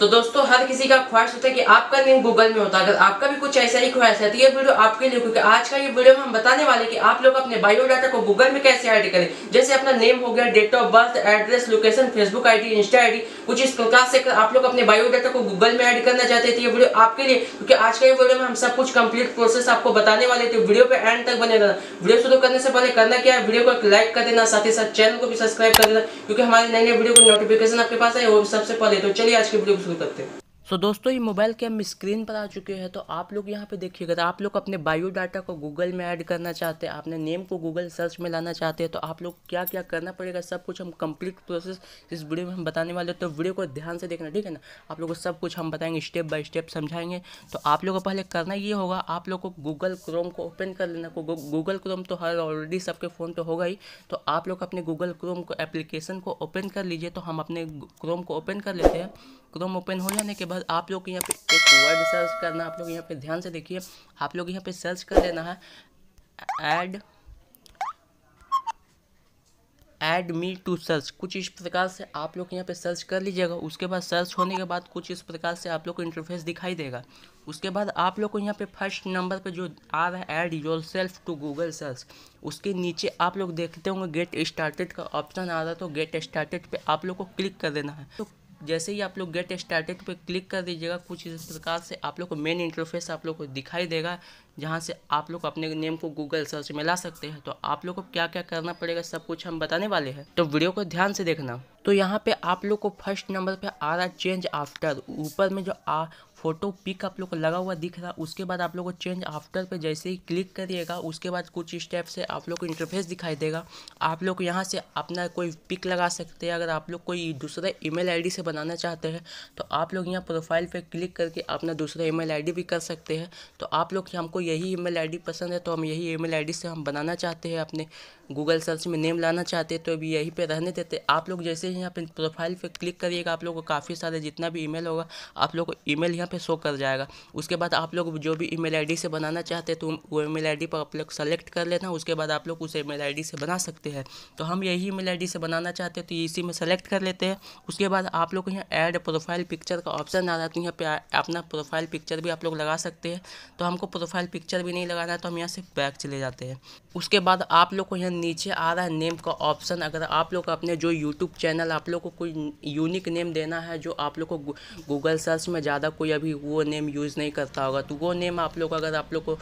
तो दोस्तों हर किसी का ख्वाहिश होता है कि आपका नेम गूगल में होता है अगर आपका भी कुछ ऐसा ही ख्वाहिश है तो ये वीडियो आपके लिए क्योंकि आज का ये वीडियो हम बताने वाले कि आप लोग अपने बायोडाटा को गूगल में कैसे ऐड करें जैसे अपना नेम हो गया date of birth address location Facebook ID Insta ID कुछ इस प्रकार से आप लोग अपने बायोडाटा को गूगल में एड करना चाहते थे ये वीडियो आपके लिए क्योंकि आज का ये वीडियो में हम सब कुछ कम्प्लीट प्रोसेस आपको बताने वाले थे वीडियो पे एंड तक बने रहना वीडियो शुरू करने से पहले करना क्या है वीडियो को लाइक कर देना साथ ही साथ चैनल को भी सब्सक्राइब कर देना क्योंकि हमारे नए नए वीडियो को नोटिफिकेशन आपके पास है वो सबसे पहले तो चलिए आज की वीडियो शुरू करते हैं सो so, दोस्तों ये मोबाइल के हम स्क्रीन पर आ चुके हैं तो आप लोग यहाँ पे देखिए अगर तो आप लोग अपने बायोडाटा को गूगल में ऐड करना चाहते हैं अपने नेम को गूगल सर्च में लाना चाहते हैं तो आप लोग क्या क्या करना पड़ेगा सब कुछ हम कंप्लीट प्रोसेस इस वीडियो में हम बताने वाले हैं तो वीडियो को ध्यान से देखना ठीक है ना आप लोग को सब कुछ हम बताएंगे स्टेप बाई स्टेप समझाएंगे तो आप लोग को पहले करना ये होगा आप लोग को गूगल क्रोम को ओपन कर लेना गूगल क्रोम तो हर ऑलरेडी सबके फ़ोन पर होगा ही तो आप लोग अपने गूगल क्रोम को एप्लीकेशन को ओपन कर लीजिए तो हम अपने क्रोम को ओपन कर लेते हैं क्रोम ओपन हो जाने के बाद बाद आप लोग यहाँ पे एक वर्ड सर्च करना आप लोग यहाँ पे ध्यान से देखिए आप लोग यहाँ पे सर्च कर लेना है add add me to search कुछ इस प्रकार से आप लोग यहाँ पे सर्च कर लीजिएगा उसके बाद सर्च होने के बाद कुछ इस प्रकार से आप लोग को इंटरफेस दिखाई देगा उसके बाद आप लोग को यहाँ पे फर्स्ट नंबर पे जो आ रहा है add yourself to Google search उसके नीचे आप लोग देखते होंगे गेट स्टार्टेड का ऑप्शन आ रहा है तो गेट स्टार्टेड पे आप लोग को क्लिक कर देना है तो जैसे ही आप लोग गेट स्टार्टेड पे क्लिक कर दीजिएगा कुछ इस प्रकार से आप लोग को मेन इंटरफेस आप लोग को दिखाई देगा जहाँ से आप लोग अपने नेम को गूगल सर्च में ला सकते हैं तो आप लोग को क्या क्या करना पड़ेगा सब कुछ हम बताने वाले हैं तो वीडियो को ध्यान से देखना तो यहाँ पे आप लोग को फर्स्ट नंबर पे आ रहा है चेंज आफ्टर ऊपर में जो आ फोटो पिक आप लोग को लगा हुआ दिख रहा उसके बाद आप लोग को चेंज आफ्टर पे जैसे ही क्लिक करिएगा उसके बाद कुछ स्टेप से आप लोग को इंटरफेस दिखाई देगा आप लोग यहाँ से अपना कोई पिक लगा सकते हैं अगर आप लोग कोई दूसरा ईमेल आईडी से बनाना चाहते हैं तो आप लोग यहाँ प्रोफाइल पर क्लिक करके अपना दूसरा ई मेल भी कर सकते हैं तो आप लोग हमको यही ई मेल पसंद है तो हम यही ई मेल से हम बनाना चाहते हैं अपने गूगल सर्च में नेम लाना चाहते हैं तो अभी यहीं पर रहने देते आप लोग जैसे ही यहाँ पर प्रोफाइल पर क्लिक करिएगा आप लोग को काफ़ी सारे जितना भी ईमेल होगा आप लोग को ईमेल यहाँ पे शो कर जाएगा उसके बाद आप लोग जो भी ईमेल आईडी से बनाना चाहते हैं तो वो ईमेल आईडी पर आप लोग सेलेक्ट कर लेना उसके बाद आप लोग उस ईमेल आईडी से बना सकते हैं तो हम यही ईमेल आईडी से बनाना चाहते हैं तो इसी में सेलेक्ट कर लेते हैं उसके बाद आप लोग यहाँ ऐड प्रोफाइल पिक्चर का ऑप्शन आ रहा है तो यहाँ पे अपना प्रोफाइल पिक्चर भी आप लोग लगा सकते हैं तो हमको प्रोफाइल पिक्चर भी नहीं लगाना है तो हम यहाँ से बैक चले जाते हैं उसके बाद आप लोग को यहाँ नीचे आ रहा है नेम का ऑप्शन अगर आप लोग अपने जो यूट्यूब चैनल आप लोग को कोई यूनिक नेम देना है जो आप लोग को गूगल सर्च में ज़्यादा कोई भी वो नेम यूज़ नहीं करता होगा तो वो नेम आप लोग अगर आप लोग को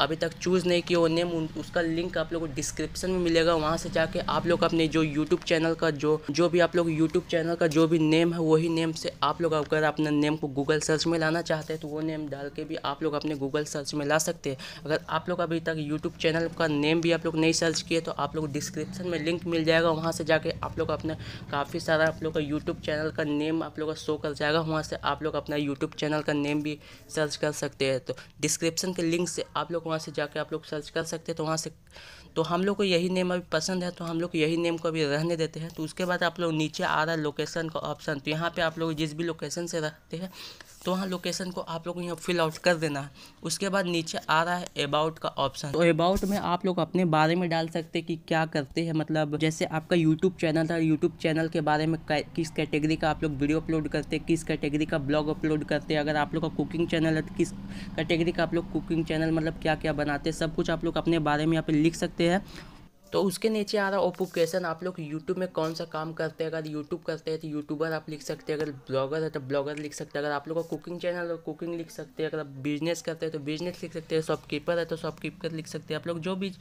अभी तक चूज़ नहीं किया वो नेम उसका लिंक आप लोग को डिस्क्रिप्शन में मिलेगा वहाँ से जाके आप लोग अपने जो यूट्यूब चैनल का जो जो भी आप लोग यूट्यूब चैनल का जो भी नेम है वही नेम से आप लोग अगर अपने नेम को गूगल सर्च में लाना चाहते हैं तो वो नेम डाल के भी आप लोग अपने गूगल सर्च में ला सकते हैं अगर आप लोग अभी तक यूट्यूब चैनल का नेम भी आप लोग नहीं सर्च किए तो आप लोग डिस्क्रिप्शन में लिंक मिल जाएगा वहाँ से जाके आप लोग अपना काफ़ी सारा आप लोग का यूट्यूब चैनल का नेम आप लोग का शो कर जाएगा वहाँ से आप लोग अपना यूट्यूब चैनल चैनल का नेम भी सर्च कर सकते हैं तो डिस्क्रिप्शन के लिंक से आप लोग वहाँ से जाकर आप लोग सर्च कर सकते हैं तो वहाँ से तो हम लोग को यही नेम अभी पसंद है तो हम लोग यही नेम को अभी रहने देते हैं तो उसके बाद आप लोग नीचे आ रहा है लोकेशन का ऑप्शन तो यहाँ पर आप लोग जिस भी लोकेशन से रखते हैं तो वहाँ लोकेशन को आप लोग यहाँ फिल आउट कर देना है उसके बाद नीचे आ रहा है अबाउट का ऑप्शन तो अबाउट में आप लोग अपने बारे में डाल सकते हैं कि क्या करते हैं मतलब जैसे आपका यूट्यूब चैनल था यूट्यूब चैनल के बारे में किस कैटेगरी का आप लोग वीडियो अपलोड करते हैं किस कैटेगरी का ब्लॉग अपलोड करते अगर आप लोग का कुकिंग चैनल है तो किस कैटेगरी का आप लोग कुकिंग चैनल मतलब क्या क्या बनाते हैं सब कुछ आप लोग अपने बारे में यहाँ पे लिख सकते हैं तो उसके नीचे आ रहा ओपुकेशन आप लोग यूट्यूब में कौन सा काम करते हैं अगर यूट्यूब करते हैं तो यूट्यूबर आप लिख सकते हैं अगर ब्लॉगर है तो ब्लॉगर लिख सकते हैं अगर आप लोग का कुकिंग चैनल है कुकिंग तो लिख सकते हैं अगर आप बिजनेस करते हैं तो बिजनेस लिख सकते हैं शॉपकीपर है तो शॉपकीपर लिख सकते हैं आप लोग जो भी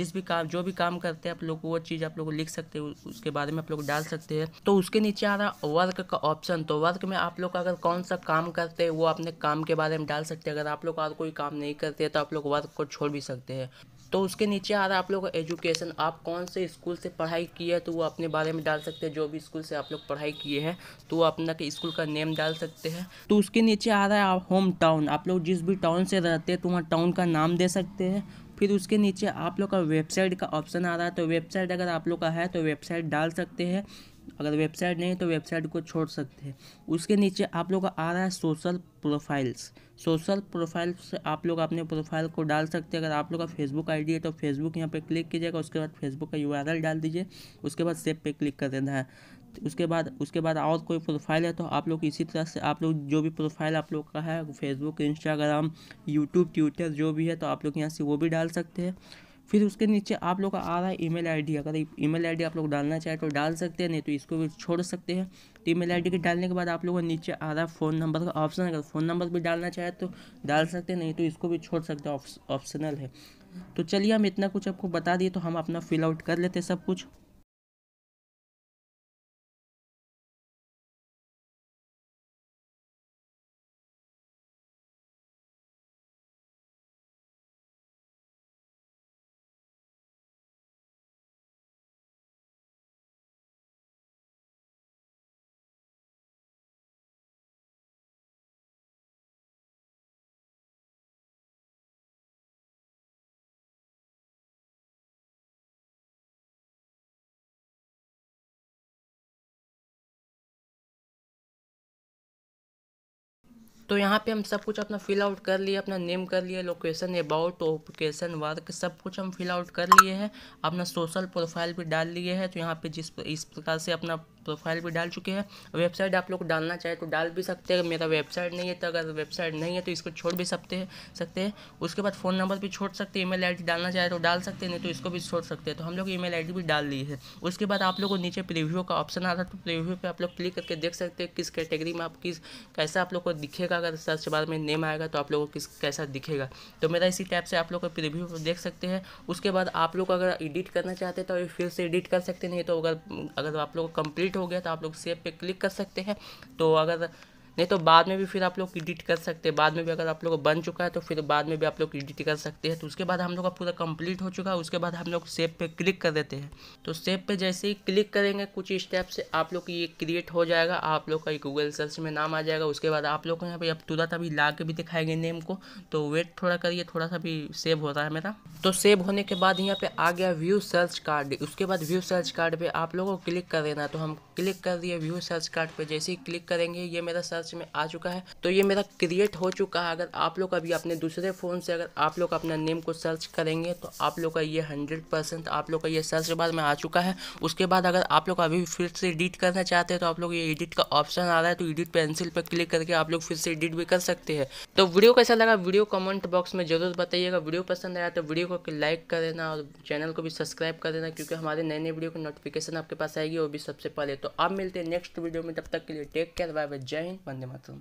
जिस भी काम जो भी काम करते हैं आप लोग वो चीज़ आप लोग लिख सकते हैं उसके बारे में आप लोग डाल सकते हैं तो उसके नीचे आ रहा वर्क का ऑप्शन तो वर्क में आप लोग अगर कौन सा काम करते हैं वो अपने काम के बारे में डाल सकते हैं अगर आप लोग और कोई काम नहीं करते तो आप लोग वर्क को छोड़ भी सकते हैं तो उसके नीचे आ रहा है आप लोग का एजुकेशन आप कौन से स्कूल से पढ़ाई की है तो वो अपने बारे में डाल सकते हैं जो भी स्कूल से आप लोग पढ़ाई किए हैं तो वो अपना के स्कूल का नेम डाल सकते हैं तो उसके नीचे आ रहा है आप होम टाउन आप लोग जिस भी टाउन से रहते हैं तो वहाँ टाउन का नाम दे सकते हैं फिर उसके नीचे आप लोग का वेबसाइट का ऑप्शन आ रहा है तो वेबसाइट अगर आप लोग का है तो वेबसाइट डाल सकते हैं अगर वेबसाइट नहीं है तो वेबसाइट को छोड़ सकते हैं उसके नीचे आप लोग आ रहा है सोशल प्रोफाइल्स सोशल प्रोफाइल से आप लोग अपने प्रोफाइल को डाल सकते हैं अगर आप लोग का फेसबुक आईडी है तो फेसबुक यहाँ पे क्लिक कीजिएगा उसके बाद फेसबुक का यूआरएल डाल दीजिए उसके बाद सेब पे क्लिक कर देना है उसके बाद उसके बाद और कोई प्रोफाइल है तो आप लोग इसी तरह से आप लोग जो भी प्रोफाइल आप लोग का है फेसबुक इंस्टाग्राम यूट्यूब ट्विटर जो भी है तो आप लोग यहाँ से वो भी डाल सकते हैं फिर उसके नीचे आप लोग का आ रहा है ईमेल आईडी अगर ईमेल आईडी आप लोग डालना चाहे तो डाल सकते हैं नहीं तो इसको भी छोड़ सकते हैं तो ईमेल आईडी के डालने के बाद आप लोगों नीचे आ रहा है फ़ोन नंबर का ऑप्शन अगर फ़ोन नंबर भी डालना चाहे तो डाल सकते हैं नहीं तो इसको भी छोड़ सकते हैं ऑप्शनल है तो चलिए हम इतना कुछ आपको बता दिए तो हम अपना फिलआउट कर लेते हैं सब कुछ तो यहाँ पे हम सब कुछ अपना फिल आउट कर लिए अपना नेम कर लिए लोकेशन अबाउट ओपकेशन वर्क सब कुछ हम फिल आउट कर लिए हैं अपना सोशल प्रोफाइल भी डाल लिए हैं तो यहाँ पे जिस इस प्रकार से अपना प्रोफाइल भी डाल चुके हैं वेबसाइट आप लोग डालना चाहे तो डाल भी सकते हैं मेरा वेबसाइट नहीं है तो अगर वेबसाइट नहीं है तो इसको छोड़ भी सकते हैं सकते हैं उसके बाद फ़ोन नंबर भी छोड़ सकते हैं ईमेल आईडी डालना चाहे तो डाल सकते हैं नहीं तो इसको भी छोड़ सकते हैं तो हम लोग ईमेल आईडी भी डाल ली है उसके बाद आप लोग को नीचे प्रिव्यू का ऑप्शन आ रहा है तो प्रिव्यू पर आप लोग क्लिक करके देख सकते हैं किस कैटेगरी में आप किस कैसा आप लोग को दिखेगा का अगर सर्च बार में नेम आएगा तो आप लोगों को किस कैसा दिखेगा तो मेरा इसी टैप से आप लोग रिव्यू प्रिव्यू देख सकते हैं उसके बाद आप लोग अगर एडिट करना चाहते हैं तो फिर से एडिट कर सकते नहीं तो अगर अगर आप लोग कंप्लीट हो गया तो आप लोग सेव पे क्लिक कर सकते हैं तो अगर नहीं तो बाद में भी फिर आप लोग एडिट कर सकते हैं बाद में भी अगर आप लोग बन चुका है तो फिर बाद में भी आप लोग एडिट कर सकते हैं तो उसके बाद हम लोग का पूरा कंप्लीट हो चुका है उसके बाद हम लोग सेब पे क्लिक कर देते हैं तो सेब पे जैसे ही क्लिक करेंगे कुछ स्टेप से आप लोग ये क्रिएट हो जाएगा आप लोग का गूगल सर्च में नाम आ जाएगा उसके बाद आप लोग को यहाँ पर अब तुरंत अभी ला के भी दिखाएंगे नेम को तो वेट थोड़ा करिए थोड़ा सा भी सेव हो रहा है मेरा तो सेव होने के बाद यहाँ पर आ गया व्यू सर्च कार्ड उसके बाद व्यू सर्च कार्ड पर आप लोगों को क्लिक कर देना तो हम क्लिक कर दिए व्यू सर्च कार्ड पर जैसे ही क्लिक करेंगे ये मेरा सर्च पास में आ चुका है तो ये मेरा क्रिएट हो चुका है अगर आप लोग अभी अपने दूसरे फ़ोन से अगर आप लोग अपना नेम को सर्च करेंगे तो आप लोग का ये हंड्रेड परसेंट आप लोग का ये सर्च बार में आ चुका है उसके बाद अगर आप लोग अभी फिर से एडिट करना चाहते हैं तो आप लोग ये एडिट का ऑप्शन आ रहा है तो एडिट पेंसिल पर क्लिक करके आप लोग फिर से एडिट भी कर सकते हैं तो वीडियो कैसा लगा वीडियो कमेंट बॉक्स में ज़रूर बताइएगा वीडियो पसंद आया तो वीडियो को लाइक कर देना और चैनल को भी सब्सक्राइब कर देना क्योंकि हमारे नए नए वीडियो की नोटिफिकेशन आपके पास आएगी वो भी सबसे पहले तो आप मिलते हैं नेक्स्ट वीडियो में तब तक के लिए टेक केयर बाय बाय जय हिंद んでま尾